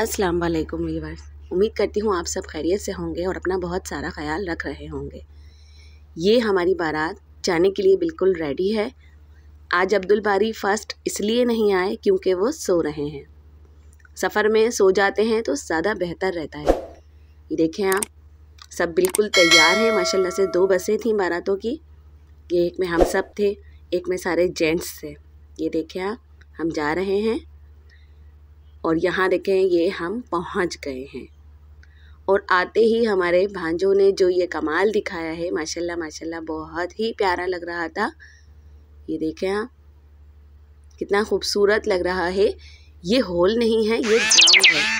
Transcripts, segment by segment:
अस्सलाम वालेकुम वीवर्स उम्मीद करती हूँ आप सब खैरियत से होंगे और अपना बहुत सारा ख्याल रख रहे होंगे ये हमारी बारात जाने के लिए बिल्कुल रेडी है आज अब्दुल बारी फर्स्ट इसलिए नहीं आए क्योंकि वो सो रहे हैं सफ़र में सो जाते हैं तो ज़्यादा बेहतर रहता है ये देखें आप सब बिल्कुल तैयार हैं माशाल्लाह से दो बसें थीं बारातों की ये एक में हम सब थे एक में सारे जेंट्स थे ये देखें आप हम जा रहे हैं और यहाँ देखें ये हम पहुँच गए हैं और आते ही हमारे भांजों ने जो ये कमाल दिखाया है माशाल्लाह माशाल्लाह बहुत ही प्यारा लग रहा था ये देखें आप कितना खूबसूरत लग रहा है ये हॉल नहीं है ये ग्राउंड है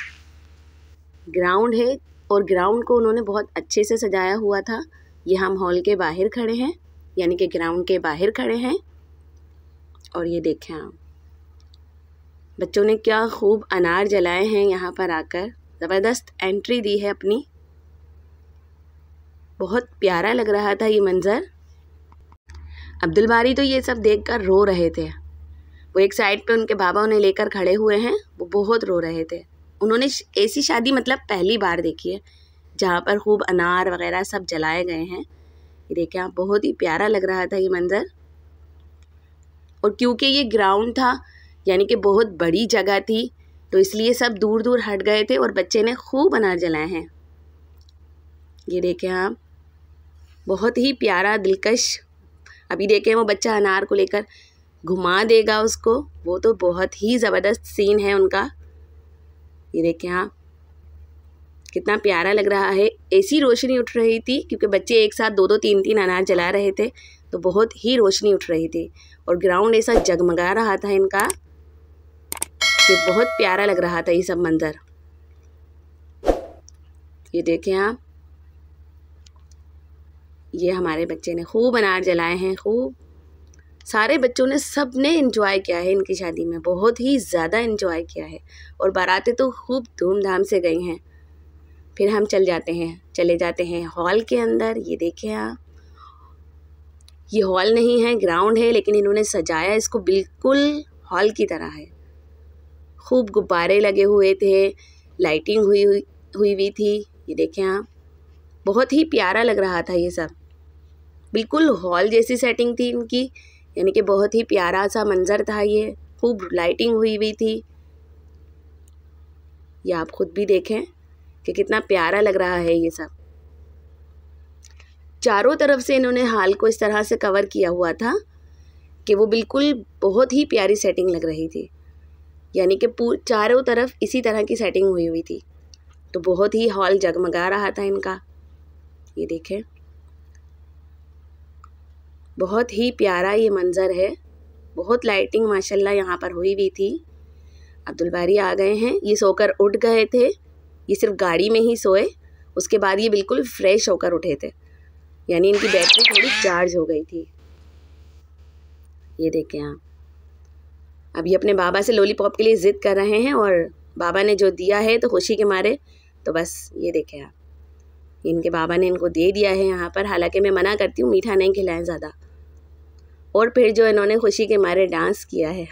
ग्राउंड है और ग्राउंड को उन्होंने बहुत अच्छे से सजाया हुआ था ये हम हॉल के बाहर खड़े हैं यानी कि ग्राउंड के बाहर खड़े हैं और ये देखें आप बच्चों ने क्या खूब अनार जलाए हैं यहाँ पर आकर ज़बरदस्त एंट्री दी है अपनी बहुत प्यारा लग रहा था ये मंज़र अब्दुल बारी तो ये सब देखकर रो रहे थे वो एक साइड पे उनके बाबा उन्हें लेकर खड़े हुए हैं वो बहुत रो रहे थे उन्होंने ऐसी शादी मतलब पहली बार देखी है जहाँ पर खूब अनार वगैरह सब जलाए गए हैं ये देखें आप बहुत ही प्यारा लग रहा था ये मंज़र और क्योंकि ये ग्राउंड था यानी कि बहुत बड़ी जगह थी तो इसलिए सब दूर दूर हट गए थे और बच्चे ने खूब अनार जलाए हैं ये देखें आप बहुत ही प्यारा दिलकश अभी देखें वो बच्चा अनार को लेकर घुमा देगा उसको वो तो बहुत ही ज़बरदस्त सीन है उनका ये देखें आप कितना प्यारा लग रहा है ऐसी रोशनी उठ रही थी क्योंकि बच्चे एक साथ दो दो तीन तीन अनार जला रहे थे तो बहुत ही रोशनी उठ रही थी और ग्राउंड ऐसा जगमगा रहा था इनका ये बहुत प्यारा लग रहा था ये सब मंज़र ये देखें आप ये हमारे बच्चे ने खूब अनार जलाए हैं खूब सारे बच्चों ने सब ने इन्जॉय किया है इनकी शादी में बहुत ही ज़्यादा इन्जॉय किया है और बारातें तो खूब धूमधाम से गई हैं फिर हम चल जाते हैं चले जाते हैं हॉल के अंदर ये देखें आप ये हॉल नहीं है ग्राउंड है लेकिन इन्होंने सजाया इसको बिल्कुल हॉल की तरह है खूब गुब्बारे लगे हुए थे लाइटिंग हुई हुई हुई थी ये देखें आप बहुत ही प्यारा लग रहा था ये सब बिल्कुल हॉल जैसी सेटिंग थी इनकी यानी कि बहुत ही प्यारा सा मंज़र था ये खूब लाइटिंग हुई हुई थी ये आप ख़ुद भी देखें कि कितना प्यारा लग रहा है ये सब चारों तरफ से इन्होंने हाल को इस तरह से कवर किया हुआ था कि वो बिल्कुल बहुत ही प्यारी सेटिंग लग रही थी यानी कि चारों तरफ इसी तरह की सेटिंग हुई हुई थी तो बहुत ही हॉल जगमगा रहा था इनका ये देखें बहुत ही प्यारा ये मंज़र है बहुत लाइटिंग माशाल्लाह यहाँ पर हुई हुई थी अब्दुल बारी आ गए हैं ये सोकर उठ गए थे ये सिर्फ गाड़ी में ही सोए उसके बाद ये बिल्कुल फ्रेश होकर उठे थे यानी इनकी बैटरी थोड़ी चार्ज हो गई थी ये देखें आप अभी अपने बाबा से लॉलीपॉप के लिए ज़िद कर रहे हैं और बाबा ने जो दिया है तो खुशी के मारे तो बस ये देखें आप इनके बाबा ने इनको दे दिया है यहाँ पर हालांकि मैं मना करती हूँ मीठा नहीं खिलाएं ज़्यादा और फिर जो इन्होंने खुशी के मारे डांस किया है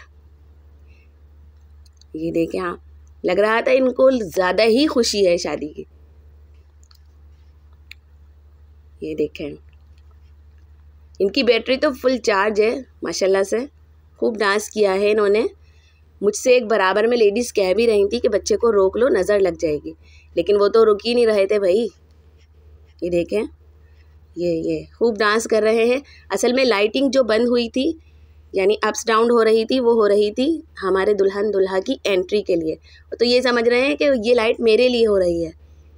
ये देखें हाँ लग रहा था इनको ज़्यादा ही खुशी है शादी की ये देखें इनकी बैटरी तो फुल चार्ज है माशाल्लाह से खूब डांस किया है इन्होंने मुझसे एक बराबर में लेडीज़ कह भी रही थी कि बच्चे को रोक लो नज़र लग जाएगी लेकिन वो तो रुक ही नहीं रहे थे भाई ये देखें ये ये खूब डांस कर रहे हैं असल में लाइटिंग जो बंद हुई थी यानी अप्स डाउन हो रही थी वो हो रही थी हमारे दुल्हन दुल्हा की एंट्री के लिए तो ये समझ रहे हैं कि ये लाइट मेरे लिए हो रही है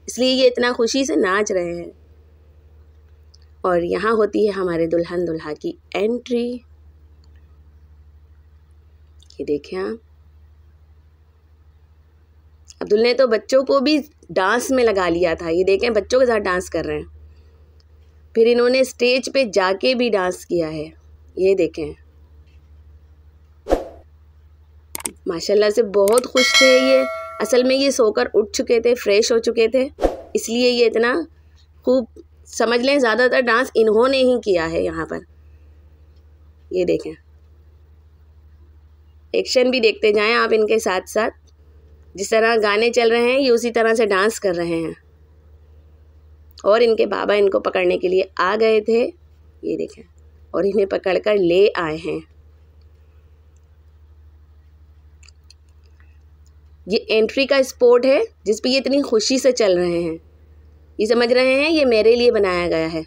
इसलिए ये इतना खुशी से नाच रहे हैं और यहाँ होती है हमारे दुल्हन दुल्हा की एंट्री के देखें आप हाँ। अब्दुल ने तो बच्चों को भी डांस में लगा लिया था ये देखें बच्चों के साथ डांस कर रहे हैं फिर इन्होंने स्टेज पे जाके भी डांस किया है ये देखें माशाल्लाह से बहुत खुश थे ये असल में ये सोकर उठ चुके थे फ्रेश हो चुके थे इसलिए ये इतना खूब समझ लें ज़्यादातर डांस इन्होंने ही किया है यहाँ पर ये देखें एक्शन भी देखते जाएं आप इनके साथ साथ जिस तरह गाने चल रहे हैं ये उसी तरह से डांस कर रहे हैं और इनके बाबा इनको पकड़ने के लिए आ गए थे ये देखें और इन्हें पकड़ कर ले आए हैं ये एंट्री का स्पोर्ट है जिस पे ये इतनी खुशी से चल रहे हैं ये समझ रहे हैं ये मेरे लिए बनाया गया है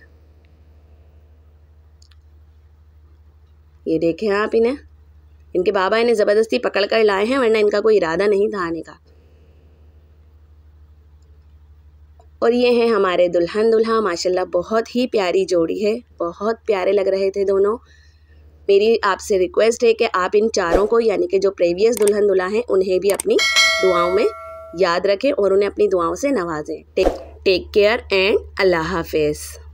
ये देखें आप इन्हें इनके बाबा इन्हें ज़बरदस्ती पकड़ कर लाए हैं वरना इनका कोई इरादा नहीं था आने का और ये हैं हमारे दुल्हन दुल्हा माशाल्लाह बहुत ही प्यारी जोड़ी है बहुत प्यारे लग रहे थे दोनों मेरी आपसे रिक्वेस्ट है कि आप इन चारों को यानी कि जो प्रीवियस दुल्हन दुल्हा हैं उन्हें भी अपनी दुआओं में याद रखें और उन्हें अपनी दुआओं से नवाजें टेक टेक केयर एंड अल्लाह हाफिज़